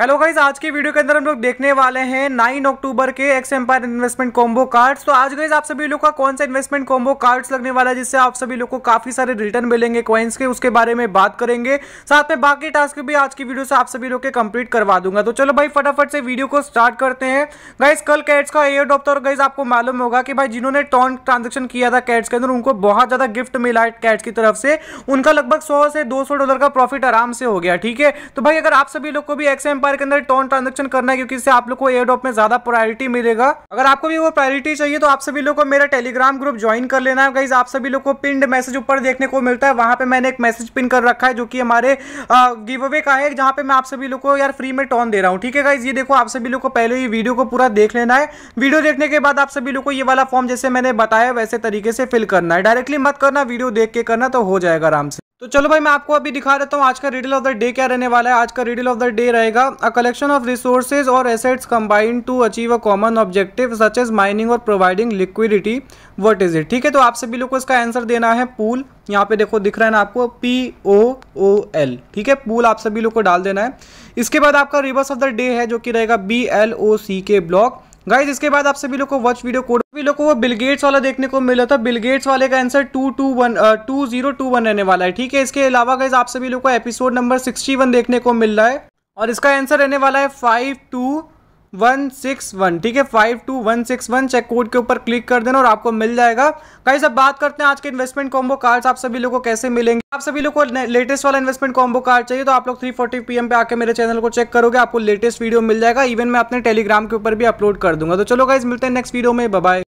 hello guys आज की video के अंदर हम लोग देखने वाले हैं 9 अक्टूबर के X Empire investment combo cards तो आज गाइज आप सभी लोग का कौन सा इन्वेस्टमेंट कॉम्बो कार्ड्स लगने वाला है जिससे आप सभी लोग को काफी सारे रिटर्न मिलेंगे कॉइन्स के उसके बारे में बात करेंगे साथ में बाकी टास्क भी आज की वीडियो से आप सभी लोग के कंप्लीट करवा दूंगा तो चलो भाई फटाफट से वीडियो को स्टार्ट करते हैं गाइज कल कैट्स का एयर ड्रॉप था और गाइज आपको मालूम होगा कि भाई जिन्होंने टॉन ट्रांजेक्शन किया था कैट्स के अंदर उनको बहुत ज्यादा गिफ्ट मिला है कैट्स की तरफ से उनका लगभग सौ से दो डॉलर का प्रॉफिट आराम से हो गया ठीक है तो भाई अगर आप सभी लोग को भी एक्स एम्पायर फायर के अंदर टोन ट्रांजेक्शन करना है क्योंकि इससे आप लोग को एयर ड्रॉप में ज्यादा प्रायोरिटी मिलेगा अगर आपको भी वो प्रायोरिटी चाहिए तो आप सभी लोग को मेरा टेलीग्राम ग्रुप ज्वाइन कर लेना है गाइज आप सभी लोग को पिंड मैसेज ऊपर देखने को मिलता है वहां पर मैंने एक मैसेज पिन कर रखा है जो कि हमारे गिव अवे का है जहां पे मैं आप सभी लोग को यार फ्री में टोन दे रहा हूँ ठीक है गाइज ये देखो आप सभी लोग को पहले ही वीडियो को पूरा देख लेना है वीडियो देखने के बाद आप सभी लोग को ये वाला फॉर्म जैसे मैंने बताया वैसे तरीके से फिल करना है डायरेक्टली मत करना वीडियो देख के करना तो हो जाएगा आराम से तो चलो भाई मैं आपको अभी दिखा देता हूँ आज का रीडल ऑफ द डे क्या रहने वाला है आज का रीडल ऑफ द डे रहेगा अ कलेक्शन ऑफ रिसोर्सेज और assets combined to achieve a common objective such as mining और providing liquidity what is it ठीक है तो आप सभी लोग को इसका आंसर देना है पूल यहाँ पे देखो दिख रहा है ना आपको पी ओ ओ एल ठीक है पूल आप सभी लोग को डाल देना है इसके बाद आपका रिवर्स ऑफ द डे है जो कि रहेगा बी एल ओ सी के ब्लॉक गाइज इसके बाद आप सभी लोग को वॉच वीडियो कोड लोगों को वो बिलगेट्स वाला देखने को मिला था बिलगेट्स वाले का answer two two one two zero two one रहने वाला है ठीक है इसके अलावा गाइज आप सभी लोग को एपिसोड नंबर सिक्सटी वन देखने को मिल रहा है और इसका आंसर रहने वाला है five two one six one ठीक है five two one six one check code के ऊपर क्लिक कर देना और आपको मिल जाएगा गाइज अब बात करते हैं आज के इन्वेस्टमेंट कॉम्बो कार्ड्स आप सभी लोगों को कैसे मिलेंगे आप सभी लोग को लेटेस्ट वाला इन्वेस्टमेंट कॉम्बो कार्ड चाहिए तो आप लोग थ्री फोर्टी पी पे आके मेरे चैनल को चेक करोगे आपको लेटेस्ट वीडियो मिल जाएगा इवन मैं अपने टेलीग्राम के ऊपर भी अपलोड कर दूंगा तो चलो गाइज मिलते हैं नेक्स्ट वीडियो में बाय